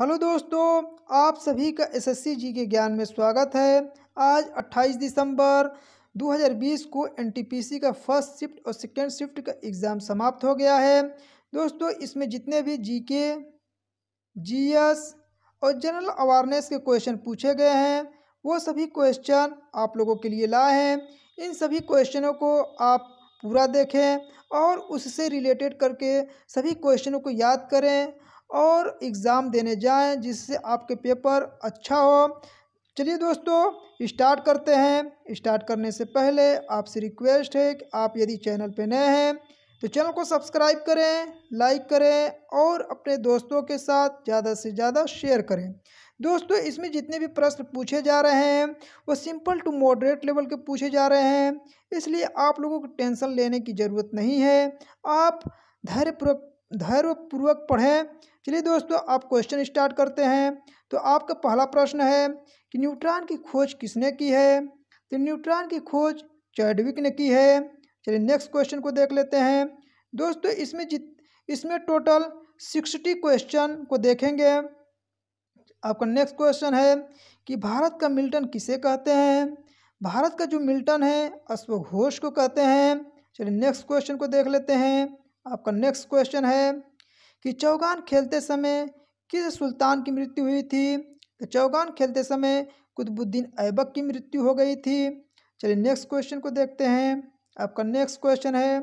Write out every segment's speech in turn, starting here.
hello दोस्तों आप सभी का एसएससी जी के ज्ञान में स्वागत है आज 28 दिसंबर 2020 को एनटीपीसी का फर्स्ट शिफ्ट और सेकेंड शिफ्ट का एग्ज़ाम समाप्त हो गया है दोस्तों इसमें जितने भी जीके, जीएस और जनरल अवेयरनेस के क्वेश्चन पूछे गए हैं वो सभी क्वेश्चन आप लोगों के लिए लाए हैं इन सभी क्वेश्चनों को आप पूरा देखें और उससे रिलेटेड करके सभी क्वेश्चनों को याद करें और एग्ज़ाम देने जाएं जिससे आपके पेपर अच्छा हो चलिए दोस्तों स्टार्ट करते हैं स्टार्ट करने से पहले आपसे रिक्वेस्ट है कि आप यदि चैनल पर नए हैं तो चैनल को सब्सक्राइब करें लाइक करें और अपने दोस्तों के साथ ज़्यादा से ज़्यादा शेयर करें दोस्तों इसमें जितने भी प्रश्न पूछे जा रहे हैं वो सिंपल टू मॉडरेट लेवल के पूछे जा रहे हैं इसलिए आप लोगों को टेंशन लेने की ज़रूरत नहीं है आप धैर्यपूर्वक धैर्यपूर्वक पढ़ें चलिए दोस्तों आप क्वेश्चन स्टार्ट करते हैं तो आपका पहला प्रश्न है कि न्यूट्रॉन की खोज किसने की है तो न्यूट्रॉन की खोज चैडविक ने की है चलिए नेक्स्ट क्वेश्चन को देख लेते हैं दोस्तों इसमें जित इसमें टोटल सिक्सटी क्वेश्चन को देखेंगे आपका नेक्स्ट क्वेश्चन है कि भारत का मिल्टन किसे कहते हैं भारत का जो मिल्टन है अश्वघोष को कहते हैं चलिए नेक्स्ट क्वेश्चन को देख लेते हैं आपका नेक्स्ट क्वेश्चन है कि चौगान खेलते समय किस सुल्तान की मृत्यु हुई थी तो चौगान खेलते समय कुतुबुद्दीन ऐबक की मृत्यु हो गई थी चलिए नेक्स्ट क्वेश्चन को देखते हैं आपका नेक्स्ट क्वेश्चन है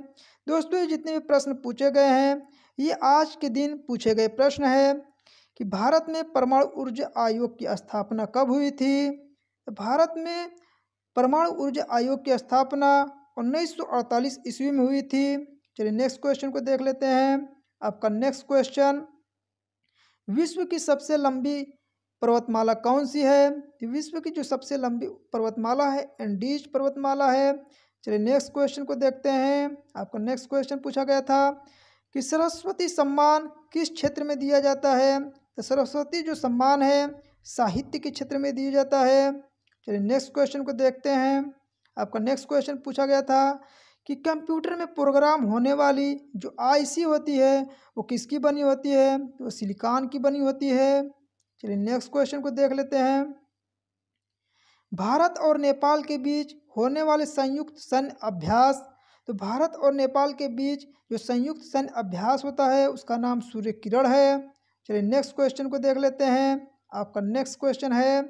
दोस्तों ये जितने भी प्रश्न पूछे गए हैं ये आज के दिन पूछे गए प्रश्न है कि भारत में परमाणु ऊर्जा आयोग की स्थापना कब हुई थी तो भारत में परमाणु ऊर्जा आयोग की स्थापना 1948 ईस्वी में हुई थी चलिए नेक्स्ट क्वेश्चन को देख लेते हैं आपका नेक्स्ट क्वेश्चन विश्व की सबसे लंबी पर्वतमाला कौन सी है तो विश्व की जो सबसे लंबी पर्वतमाला है एंडीज पर्वतमाला है चलिए नेक्स्ट क्वेश्चन को देखते हैं आपका नेक्स्ट क्वेश्चन पूछा गया था कि सरस्वती सम्मान किस क्षेत्र में दिया जाता है तो सरस्वती जो सम्मान है साहित्य के क्षेत्र में दिया जाता है चलिए नेक्स्ट क्वेश्चन को देखते हैं आपका नेक्स्ट क्वेश्चन पूछा गया था कि कंप्यूटर में प्रोग्राम होने वाली जो आईसी होती है वो किसकी बनी होती है वो सिलिकॉन की बनी होती है चलिए नेक्स्ट क्वेश्चन को देख लेते हैं भारत और नेपाल के बीच होने वाले संयुक्त सैन्य अभ्यास तो भारत और नेपाल के बीच जो संयुक्त सैन्य अभ्यास होता है उसका नाम सूर्य किरण है चलिए नेक्स्ट क्वेश्चन को देख लेते हैं आपका नेक्स्ट क्वेश्चन है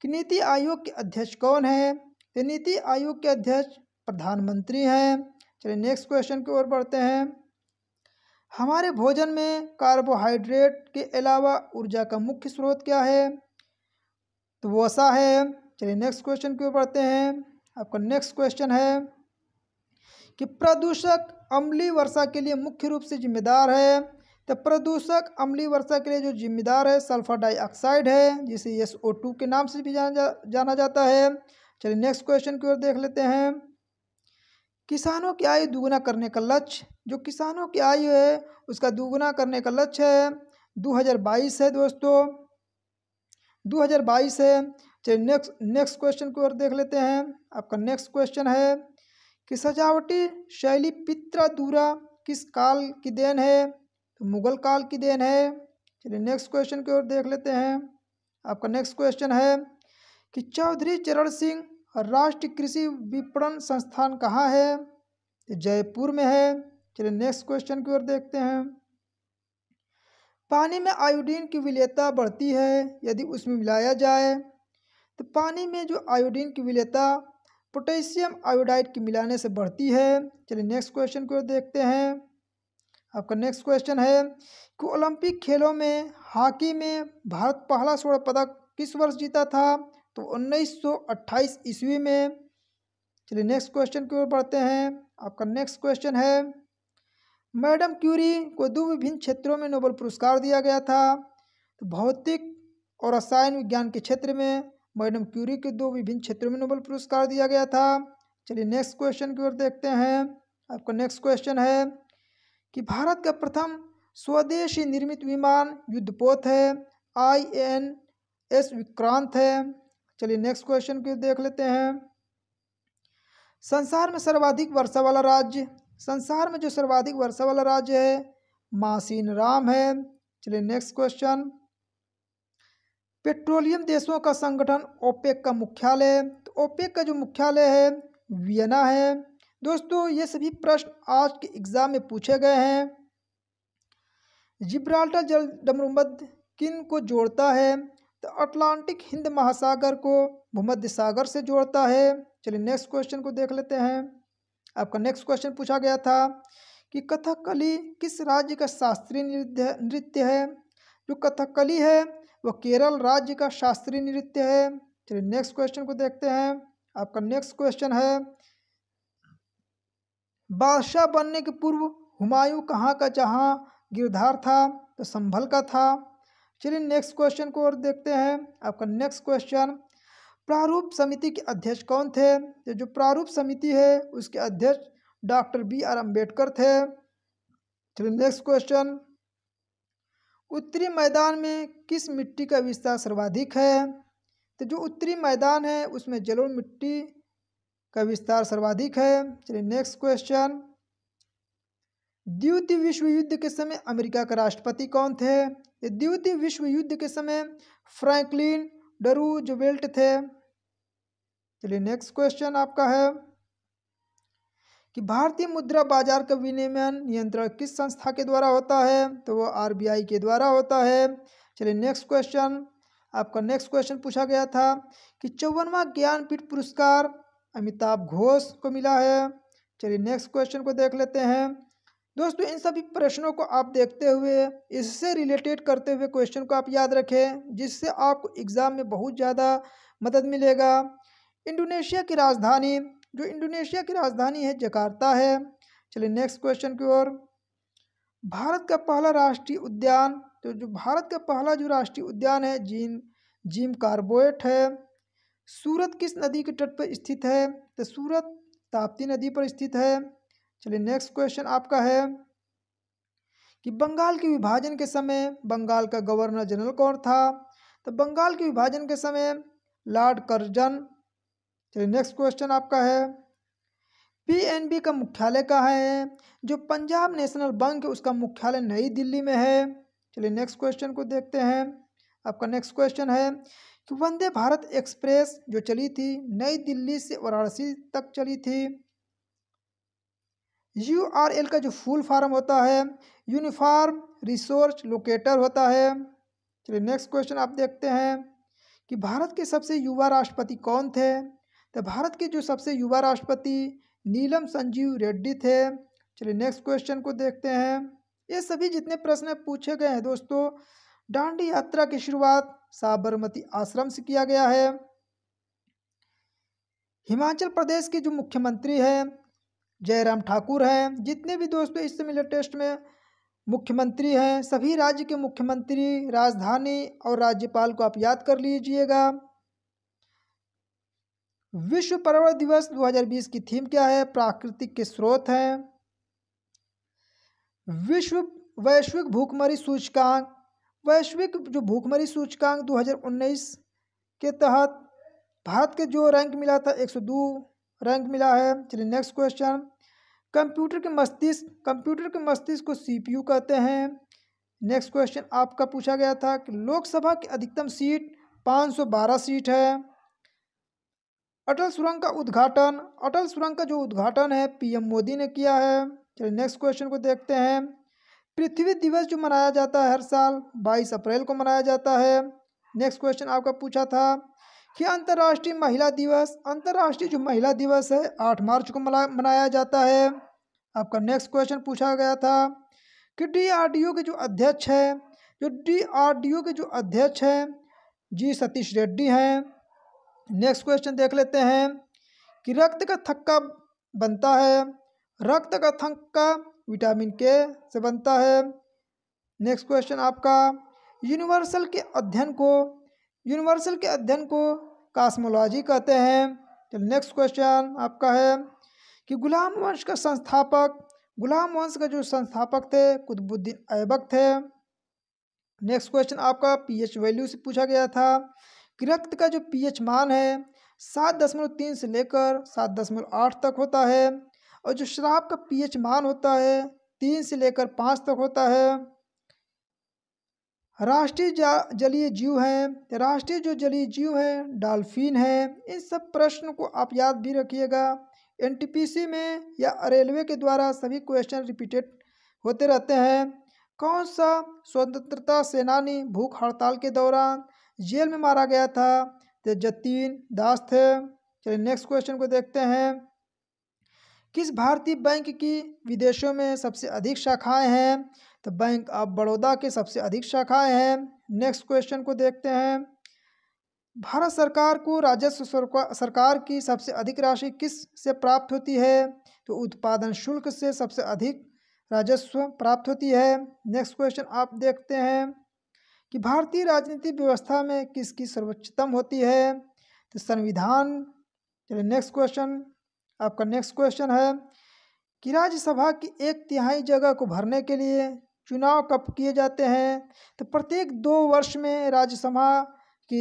कि नीति आयोग के अध्यक्ष कौन है तो नीति आयोग के अध्यक्ष प्रधानमंत्री हैं चलिए नेक्स्ट क्वेश्चन की ओर बढ़ते हैं हमारे भोजन में कार्बोहाइड्रेट के अलावा ऊर्जा का मुख्य स्रोत क्या है तो वसा है चलिए नेक्स्ट क्वेश्चन की ओर बढ़ते हैं आपका नेक्स्ट क्वेश्चन है कि प्रदूषक अमली वर्षा के लिए मुख्य रूप से जिम्मेदार है तो प्रदूषक अमली वर्षा के लिए जो जिम्मेदार है सल्फर डाइऑक्साइड है जिसे एस ओ टू के नाम से भी जाना जा, जाना जाता है चलिए नेक्स्ट क्वेश्चन की ओर देख लेते हैं किसानों की आय दोगुना करने का लक्ष्य जो किसानों की आय है उसका दोगुना करने का लक्ष्य है 2022 है दोस्तों 2022 है चलिए नेक्स्ट नेक्स्ट क्वेश्चन की ओर देख लेते हैं आपका नेक्स्ट क्वेश्चन है कि सजावटी शैली पित्रा दूरा किस काल की देन है तो मुगल काल की देन है चलिए नेक्स्ट क्वेश्चन की ओर देख लेते हैं आपका नेक्स्ट क्वेश्चन है कि चौधरी चरण सिंह राष्ट्रीय कृषि विपणन संस्थान कहाँ है जयपुर में है चलिए नेक्स्ट क्वेश्चन की ओर देखते हैं पानी में आयोडीन की विलेयता बढ़ती है यदि उसमें मिलाया जाए तो पानी में जो आयोडीन की विलेयता पोटेशियम आयोडाइड की मिलाने से बढ़ती है चलिए नेक्स्ट क्वेश्चन की ओर देखते हैं आपका नेक्स्ट क्वेश्चन है कि ओलंपिक खेलों में हॉकी में भारत पहला स्वर्ण पदक किस वर्ष जीता था तो 1928 ईस्वी में चलिए नेक्स्ट क्वेश्चन की ओर बढ़ते हैं आपका नेक्स्ट क्वेश्चन है मैडम क्यूरी को दो विभिन्न क्षेत्रों में नोबल पुरस्कार दिया गया था तो भौतिक और रसायन विज्ञान के क्षेत्र में मैडम क्यूरी के दो विभिन्न क्षेत्रों में नोबल पुरस्कार दिया गया था चलिए नेक्स्ट क्वेश्चन की ओर देखते हैं आपका नेक्स्ट क्वेश्चन है कि भारत का प्रथम स्वदेशी निर्मित विमान युद्धपोत है आई एन एस विक्रांत है चलिए नेक्स्ट क्वेश्चन की देख लेते हैं संसार में सर्वाधिक वर्षा वाला राज्य संसार में जो सर्वाधिक वर्षा वाला राज्य है मासीन राम है चलिए नेक्स्ट क्वेश्चन पेट्रोलियम देशों का संगठन ओपेक का मुख्यालय तो ओपेक का जो मुख्यालय है वियना है दोस्तों ये सभी प्रश्न आज के एग्ज़ाम में पूछे गए हैं जिब्राल्टर जल डमरुमद किन को जोड़ता है तो अटलांटिक हिंद महासागर को भूमध्य सागर से जोड़ता है चलिए नेक्स्ट क्वेश्चन को देख लेते हैं आपका नेक्स्ट क्वेश्चन पूछा गया था कि कथकली किस राज्य का शास्त्रीय नृत्य है जो कथकली है वह केरल राज्य का शास्त्रीय नृत्य है चलिए नेक्स्ट क्वेश्चन को देखते हैं आपका नेक्स्ट क्वेश्चन है बादशाह बनने के पूर्व हुमायूं कहाँ का जहाँ गिरधार था तो संभल का था चलिए नेक्स्ट क्वेश्चन को और देखते हैं आपका नेक्स्ट क्वेश्चन प्रारूप समिति के अध्यक्ष कौन थे तो जो प्रारूप समिति है उसके अध्यक्ष डॉक्टर बी आर अम्बेडकर थे चलिए नेक्स्ट क्वेश्चन उत्तरी मैदान में किस मिट्टी का विस्तार सर्वाधिक है तो जो उत्तरी मैदान है उसमें जलोढ़ मिट्टी का विस्तार सर्वाधिक है चलिए नेक्स्ट क्वेश्चन द्वितीय विश्व युद्ध के समय अमेरिका का राष्ट्रपति कौन थे द्वितीय विश्व युद्ध के समय फ्रैंकलिन जो बेल्ट थे चलिए नेक्स्ट क्वेश्चन आपका है कि भारतीय मुद्रा बाजार का विनियमन नियंत्रण किस संस्था के द्वारा होता है तो वो आरबीआई के द्वारा होता है चलिए नेक्स्ट क्वेश्चन आपका नेक्स्ट क्वेश्चन पूछा गया था कि चौवनवा ज्ञानपीठ पुरस्कार अमिताभ घोष को मिला है चलिए नेक्स्ट क्वेश्चन को देख लेते हैं दोस्तों इन सभी प्रश्नों को आप देखते हुए इससे रिलेटेड करते हुए क्वेश्चन को आप याद रखें जिससे आपको एग्ज़ाम में बहुत ज़्यादा मदद मिलेगा इंडोनेशिया की राजधानी जो इंडोनेशिया की राजधानी है जकार्ता है चलिए नेक्स्ट क्वेश्चन की ओर भारत का पहला राष्ट्रीय उद्यान तो जो भारत का पहला जो राष्ट्रीय उद्यान है जीन जीम कार्बोएट है सूरत किस नदी के तट पर स्थित है तो सूरत ताप्ती नदी पर स्थित है चलिए नेक्स्ट क्वेश्चन आपका है कि बंगाल के विभाजन के समय बंगाल का गवर्नर जनरल कौन था तो बंगाल के विभाजन के समय लॉर्ड कर्जन चलिए नेक्स्ट क्वेश्चन आपका है पीएनबी का मुख्यालय कहाँ है जो पंजाब नेशनल बैंक है उसका मुख्यालय नई दिल्ली में है चलिए नेक्स्ट क्वेश्चन को देखते हैं आपका नेक्स्ट क्वेश्चन है कि वंदे भारत एक्सप्रेस जो चली थी नई दिल्ली से वाराणसी तक चली थी यू आर एल का जो फुल फॉर्म होता है यूनिफॉर्म रिसोर्स लोकेटर होता है चलिए नेक्स्ट क्वेश्चन आप देखते हैं कि भारत के सबसे युवा राष्ट्रपति कौन थे तो भारत के जो सबसे युवा राष्ट्रपति नीलम संजीव रेड्डी थे चलिए नेक्स्ट क्वेश्चन को देखते हैं ये सभी जितने प्रश्न पूछे गए हैं दोस्तों डांडी यात्रा की शुरुआत साबरमती आश्रम से किया गया है हिमाचल प्रदेश के जो मुख्यमंत्री हैं जयराम ठाकुर हैं जितने भी दोस्तों इस समय लेटेस्ट में मुख्यमंत्री हैं सभी राज्य के मुख्यमंत्री राजधानी और राज्यपाल को आप याद कर लीजिएगा विश्व पर्यावरण दिवस 2020 की थीम क्या है प्राकृतिक के स्रोत हैं विश्व वैश्विक भूखमरी सूचकांक वैश्विक जो भूखमरी सूचकांक 2019 के तहत भारत के जो रैंक मिला था 102 रैंक मिला है चलिए नेक्स्ट क्वेश्चन कंप्यूटर के मस्तिष्क कंप्यूटर के मस्तिष्क को सीपीयू कहते हैं नेक्स्ट क्वेश्चन आपका पूछा गया था कि लोकसभा की अधिकतम सीट 512 सीट है अटल सुरंग का उद्घाटन अटल सुरंग का जो उद्घाटन है पीएम मोदी ने किया है चलिए नेक्स्ट क्वेश्चन को देखते हैं पृथ्वी दिवस जो मनाया जाता है हर साल 22 अप्रैल को मनाया जाता है नेक्स्ट क्वेश्चन आपका पूछा था कि अंतर्राष्ट्रीय महिला दिवस अंतर्राष्ट्रीय जो महिला दिवस है आठ मार्च को मनाया जाता है आपका नेक्स्ट क्वेश्चन पूछा गया था कि डीआरडीओ के जो अध्यक्ष हैं जो डीआरडीओ के जो अध्यक्ष हैं जी सतीश रेड्डी हैं नेक्स्ट क्वेश्चन देख लेते हैं कि रक्त का थक्का बनता है रक्त का थक्का विटामिन के से बनता है नेक्स्ट क्वेश्चन आपका यूनिवर्सल के अध्ययन को यूनिवर्सल के अध्ययन को कास्मोलॉजी कहते हैं चलिए नेक्स्ट क्वेश्चन आपका है कि गुलाम वंश का संस्थापक गुलाम वंश का जो संस्थापक थे कुतुबुद्दीन ऐबक थे नेक्स्ट क्वेश्चन आपका पीएच वैल्यू से पूछा गया था कि रक्त का जो पीएच मान है सात दशमलव तीन से लेकर सात दशमलव आठ तक होता है और जो शराब का पीएच मान होता है तीन से लेकर पाँच तक होता है राष्ट्रीय जलीय जीव है राष्ट्रीय जो जलीय जीव है डॉल्फिन है इन सब प्रश्न को आप याद भी रखिएगा एनटीपीसी में या रेलवे के द्वारा सभी क्वेश्चन रिपीटेड होते रहते हैं कौन सा स्वतंत्रता सेनानी भूख हड़ताल के दौरान जेल में मारा गया था तो जतीन दास थे चलिए नेक्स्ट क्वेश्चन को देखते हैं किस भारतीय बैंक की विदेशों में सबसे अधिक शाखाएं हैं तो बैंक ऑफ बड़ौदा के सबसे अधिक शाखाएं हैं नेक्स्ट क्वेश्चन को देखते हैं भारत सरकार को राजस्व सरकार की सबसे अधिक राशि किस से प्राप्त होती है तो उत्पादन शुल्क से सबसे अधिक राजस्व प्राप्त होती है नेक्स्ट क्वेश्चन आप देखते हैं कि भारतीय राजनीति व्यवस्था में किसकी सर्वोच्चतम होती है तो संविधान चलिए नेक्स्ट क्वेश्चन आपका नेक्स्ट क्वेश्चन है कि राज्यसभा की एक तिहाई जगह को भरने के लिए चुनाव कब किए जाते हैं तो प्रत्येक दो वर्ष में राज्यसभा की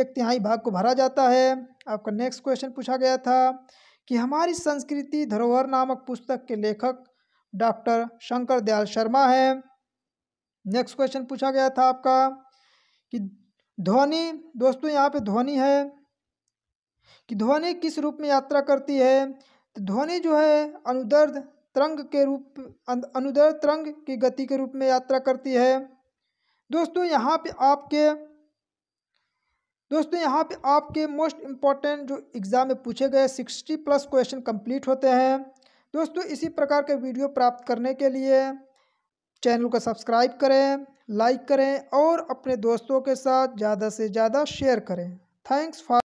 एक तिहाई भाग को भरा जाता है आपका नेक्स्ट क्वेश्चन पूछा गया था कि हमारी संस्कृति धरोहर नामक पुस्तक के लेखक डॉक्टर शंकर दयाल शर्मा है नेक्स्ट क्वेश्चन पूछा गया था आपका कि ध्वनि दोस्तों यहाँ पे ध्वनि है कि ध्वनि किस रूप में यात्रा करती है तो ध्वनि जो है अनुदर्द तरंग के रूप अनुदर तरंग की गति के रूप में यात्रा करती है दोस्तों यहाँ पे आपके दोस्तों यहाँ पे आपके मोस्ट इम्पॉर्टेंट जो एग्ज़ाम में पूछे गए सिक्सटी प्लस क्वेश्चन कंप्लीट होते हैं दोस्तों इसी प्रकार के वीडियो प्राप्त करने के लिए चैनल को सब्सक्राइब करें लाइक करें और अपने दोस्तों के साथ ज़्यादा से ज़्यादा शेयर करें थैंक्स फॉर